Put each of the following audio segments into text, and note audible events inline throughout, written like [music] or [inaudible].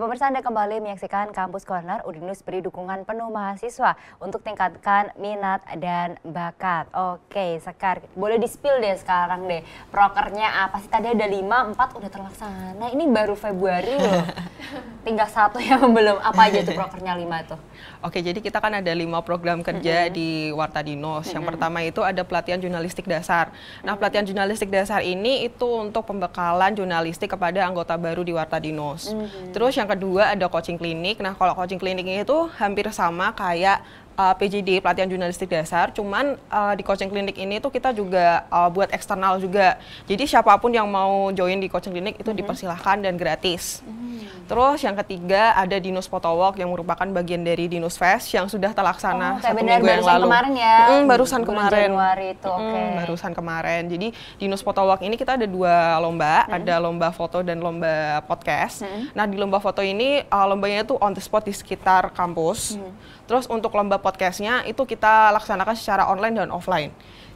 pemirsa Anda kembali menyaksikan Kampus Corner. Udinus beri dukungan penuh mahasiswa untuk tingkatkan minat dan bakat. Oke, Sekar, boleh di-spill deh sekarang deh. Prokernya apa sih? Tadi ada 5, 4 udah terlaksana. Ini baru Februari loh. [laughs] Tinggal satu yang belum. Apa aja tuh prokernya 5 tuh? Oke, jadi kita kan ada 5 program kerja mm -hmm. di Warta Dinos. Yang mm -hmm. pertama itu ada pelatihan jurnalistik dasar. Nah, pelatihan jurnalistik dasar ini itu untuk pembekalan jurnalistik kepada anggota baru di Warta Dinos. Mm -hmm. Terus yang kedua ada coaching klinik. Nah, kalau coaching kliniknya itu hampir sama kayak uh, PJD pelatihan jurnalistik dasar. Cuman uh, di coaching klinik ini tuh kita juga uh, buat eksternal juga. Jadi siapapun yang mau join di coaching klinik itu mm -hmm. dipersilahkan dan gratis. Mm -hmm. Terus yang ketiga ada Dinos potowok yang merupakan bagian dari Dinos Fest yang sudah terlaksana oh, satu bener, minggu yang lalu. kemarin ya. Mm, barusan kemarin. Januari itu, Okay. barusan kemarin. Jadi Dinos potowok ini kita ada dua lomba, hmm. ada lomba foto dan lomba podcast. Hmm. Nah, di lomba foto ini uh, lombanya tuh on the spot di sekitar kampus. Hmm. Terus untuk lomba podcastnya itu kita laksanakan secara online dan offline.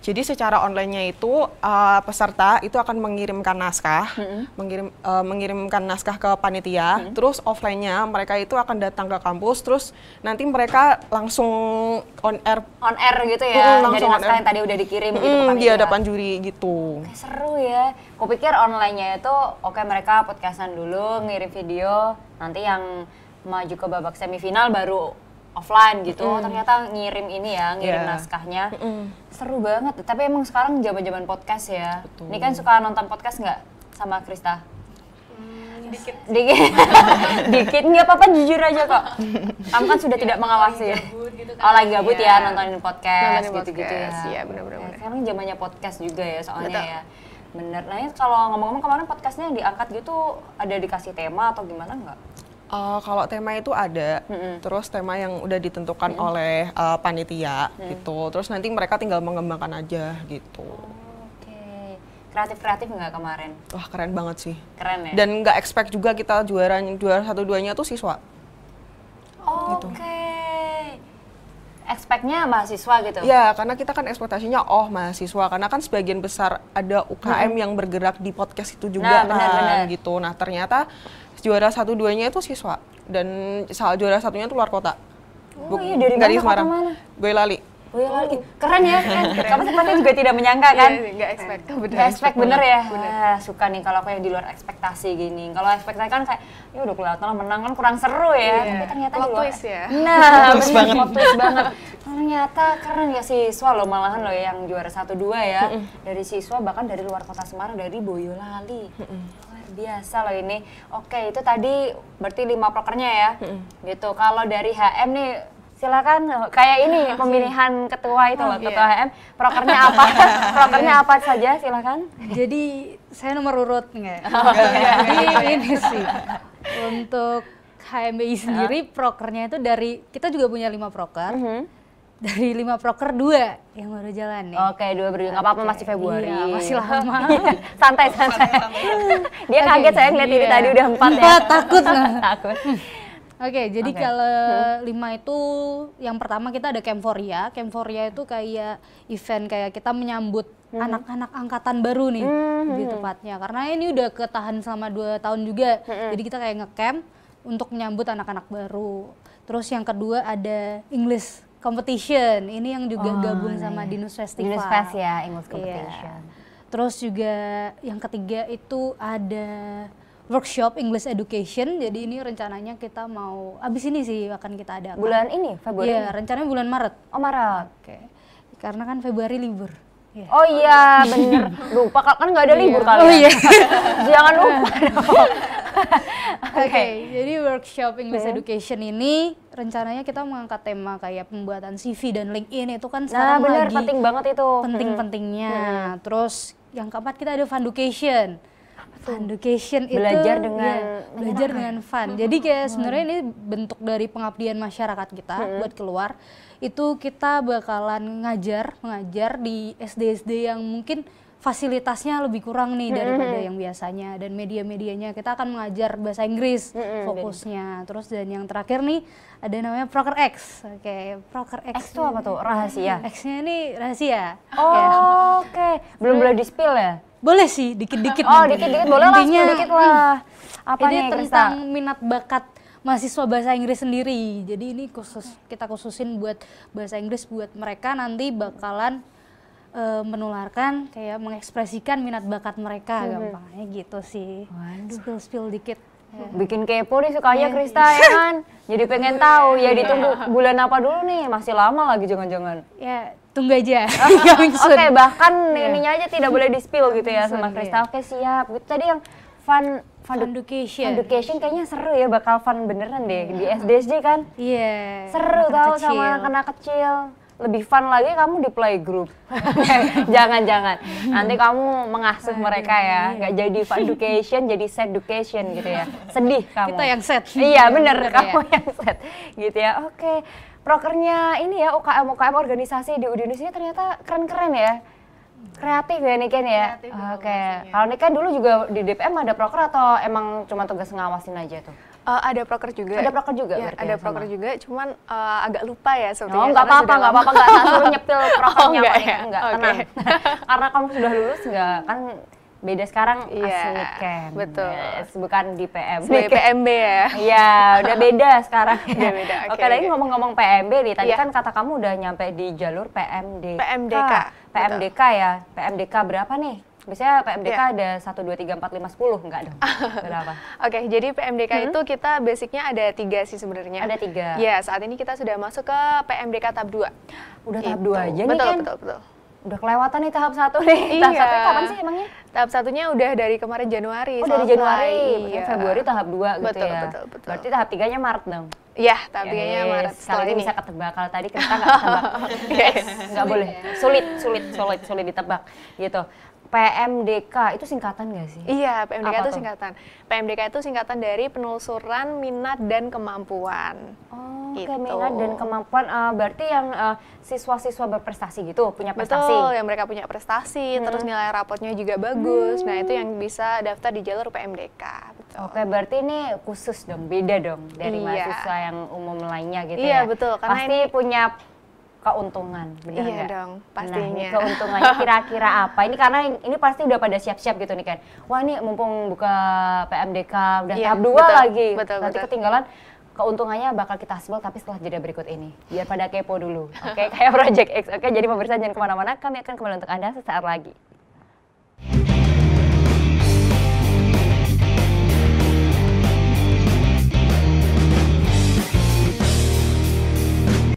Jadi secara onlinenya itu uh, peserta itu akan mengirimkan naskah, hmm. mengirim uh, mengirimkan naskah ke panitia. Hmm. Terus offline-nya mereka itu akan datang ke kampus. Terus nanti mereka langsung on air. On air gitu ya. Mm, langsung dari naskah yang tadi udah dikirim mm, gitu ke Di hadapan juri gitu. Oke, seru ya. Kupikir onlinenya itu oke okay, mereka podcastan dulu, ngirim video, nanti yang maju ke babak semifinal baru offline gitu oh, mm. ternyata ngirim ini ya ngirim yeah. naskahnya mm. seru banget tapi emang sekarang zaman zaman podcast ya Betul. ini kan suka nonton podcast nggak sama Krista mm, dikit [laughs] [laughs] dikit nggak apa-apa jujur aja kok kamu kan sudah tidak mengawasi ya oh lagi gabut ya, iya. nontonin podcast gitu-gitu ya iya benar-benar ya, nah, sekarang zamannya podcast juga ya soalnya Betul. ya bener nah kalau ngomong-ngomong kemarin podcastnya diangkat gitu ada dikasih tema atau gimana nggak Uh, kalau tema itu ada, mm -hmm. terus tema yang udah ditentukan mm -hmm. oleh uh, panitia mm gitu. Terus nanti mereka tinggal mengembangkan aja gitu. Oh, oke, Kreatif-kreatif nggak kemarin? Wah keren banget sih. Keren ya? Dan nggak expect juga kita juara juara satu duanya tuh siswa. Oh, gitu. Oke. Okay. Expectnya mahasiswa gitu? Ya karena kita kan ekspektasinya oh mahasiswa karena kan sebagian besar ada UKM -hmm. yang bergerak di podcast itu juga nah, kan bener -bener. gitu. Nah ternyata juara satu duanya itu siswa dan juara satunya itu luar kota. Oh, iya, dari dari mana, Semarang. mana? Boyolali. Boyolali. Oh, iya, keren ya. [laughs] Kan? Kamu sepertinya juga tidak menyangka iya, kan? Iya, expect. Bener, gak expect bener, ya. Bener. Ah, suka nih kalau aku yang di luar ekspektasi gini. Kalau ekspektasi kan kayak ya udah kelihatan lah menang kan kurang seru ya. Iya. Tapi ternyata di twist ya. Nah, Lotus banget. Lotus twist banget. Ternyata keren ya siswa loh malahan loh ya, yang juara satu dua ya. Dari siswa bahkan dari luar kota Semarang dari Boyolali biasa loh ini. Oke, itu tadi berarti lima prokernya ya. Hmm. Gitu. Kalau dari HM nih silakan kayak ini [laughs] pemilihan ketua itu loh, oh, ketua HM prokernya apa [laughs] prokernya apa saja silakan jadi saya nomor urut nggak [laughs] oh, iya. jadi ini sih untuk HMBI sendiri prokernya itu dari kita juga punya lima proker mm -hmm dari lima proker dua yang baru jalan nih. Oke, dua berdua, nggak apa-apa masih Februari. Iya, masih lama. [laughs] santai, santai. [laughs] Dia okay. kaget saya lihat iya. ini tadi udah empat ya. [laughs] takut lah. takut. Oke, okay, jadi okay. kalau hmm. lima itu yang pertama kita ada Camforia. Camforia itu kayak event kayak kita menyambut hmm. anak-anak hmm. angkatan baru nih, hmm. lebih tepatnya. Karena ini udah ketahan selama dua tahun juga, hmm. jadi kita kayak ngecamp untuk menyambut anak-anak baru. Terus yang kedua ada English competition ini yang juga oh, gabung iya. sama iya. Dinus Festival. Dinus Fest ya, English iya. competition. Yeah. Terus juga yang ketiga itu ada workshop English Education. Jadi ini rencananya kita mau abis ini sih akan kita ada Bulan ini Februari. Iya, rencananya bulan Maret. Oh, Maret. Oke. Okay. Karena kan Februari libur. Yeah. Oh iya, bener. Lupa kan nggak ada iya. libur yeah. kali. Ya? Oh iya. [laughs] Jangan lupa. [laughs] Oke, okay. okay, jadi workshop English yeah. Education ini rencananya kita mengangkat tema kayak pembuatan CV dan LinkedIn itu kan nah, sekarang nah, penting banget itu. Penting-pentingnya. Hmm. Terus yang keempat kita ada funducation. Funducation itu belajar iya, dengan ya, belajar dengan fun. Jadi kayak sebenarnya ini bentuk dari pengabdian masyarakat kita hmm. buat keluar. Itu kita bakalan ngajar, mengajar di SD-SD yang mungkin fasilitasnya lebih kurang nih daripada mm-hmm. yang biasanya dan media-medianya kita akan mengajar bahasa Inggris mm-hmm. fokusnya terus dan yang terakhir nih ada namanya Proker X oke okay. Proker X, X itu apa tuh rahasia [laughs] X-nya ini rahasia oh ya. oke okay. belum boleh di spill ya boleh sih dikit-dikit [laughs] oh dikit-dikit boleh lah dikit lah hmm. apa ini tentang kita? minat bakat mahasiswa bahasa Inggris sendiri jadi ini khusus kita khususin buat bahasa Inggris buat mereka nanti bakalan e, menularkan kayak mengekspresikan minat bakat mereka hmm. gampangnya gitu sih Waduh. spill spill dikit ya. bikin kepo nih sukanya yeah. Krista ya [laughs] kan jadi pengen tahu ya ditunggu [laughs] bulan apa dulu nih masih lama lagi jangan-jangan ya tunggu aja. [laughs] Oke, okay, bahkan yeah. ininya iya. aja tidak boleh di spill gitu ya sama Krista. Iya. Oke, okay, siap. Gitu tadi yang fun fun education. education kayaknya seru ya bakal fun beneran deh di SDSJ kan? Iya. Yeah, seru tau sama anak kecil lebih fun lagi kamu di playgroup. [laughs] Jangan-jangan. Nanti kamu mengasuh mereka ya. Nggak jadi fun education, jadi sad education gitu ya. Sedih kamu. Kita yang set. Iya, iya bener, ya. kamu yang set, Gitu ya, oke. Prokernya ini ya, UKM-UKM organisasi di Udinus ini ternyata keren-keren ya. Kreatif ya Niken ya? Oke. Okay. Kalau Niken dulu juga di DPM ada proker atau emang cuma tugas ngawasin aja tuh? Uh, ada proker juga. Ada proker juga. Ya, ada ya, proker juga, cuman uh, agak lupa ya sebetulnya. Oh, nggak apa-apa, nggak apa-apa, nggak Nggak [laughs] nyepil prokernya oh, enggak, ya? enggak okay. tenang. [laughs] karena kamu sudah lulus nggak kan beda sekarang yeah, camp. Kan. Betul. Yes, bukan di PM. Di PMB ya. [laughs] Iya, udah beda sekarang. udah beda. Oke, okay, lagi ngomong-ngomong PMB nih. Tadi yeah. kan kata kamu udah nyampe di jalur PMD PMDK. PMDK ya. PMDK berapa nih? Biasanya PMDK yeah. ada 1, 2, 3, 4, 5, 10, enggak dong? [laughs] Berapa? Oke, okay, jadi PMDK hmm? itu kita basicnya ada tiga sih sebenarnya. Ada tiga? Ya, saat ini kita sudah masuk ke PMDK tahap 2. Udah gitu. tahap 2 aja betul, nih kan? Betul, betul, betul. Udah kelewatan nih tahap satu nih. Iya. Tahap satu kapan sih emangnya? Tahap satunya udah dari kemarin Januari. Oh, dari Januari. Iya. Februari tahap 2 gitu betul, ya. Betul, betul, Berarti tahap 3-nya Maret dong? Iya, tahap ya, tapi yes. kayaknya Maret setelah Kali ini. bisa ketebak, kalau tadi kita nggak ketebak. [laughs] yes. Nggak boleh, sulit, sulit, sulit, sulit ditebak gitu. PMDK itu singkatan nggak sih? Iya, PMDK Apa itu singkatan. PMDK itu singkatan dari penelusuran minat dan kemampuan. Oh, gitu. Oke, minat dan kemampuan uh, berarti yang uh, siswa-siswa berprestasi gitu, punya prestasi. Betul, yang mereka punya prestasi, hmm. terus nilai rapotnya juga bagus. Hmm. Nah, itu yang bisa daftar di jalur PMDK. Betul. Oke, berarti ini khusus dong, beda dong dari iya. mahasiswa yang umum lainnya gitu iya, ya. Iya, betul. Karena Pasti ini... punya keuntungan benar iya gak? dong nah, pastinya nah, keuntungannya [laughs] kira-kira apa ini karena ini pasti udah pada siap-siap gitu nih kan wah ini mumpung buka PMDK udah iya, tahap dua lagi betul, nanti betul. ketinggalan keuntungannya bakal kita sebel tapi setelah jeda berikut ini biar pada kepo dulu oke okay? [laughs] kayak Project X oke okay? jadi pemirsa jangan kemana-mana kami akan kembali untuk anda sesaat lagi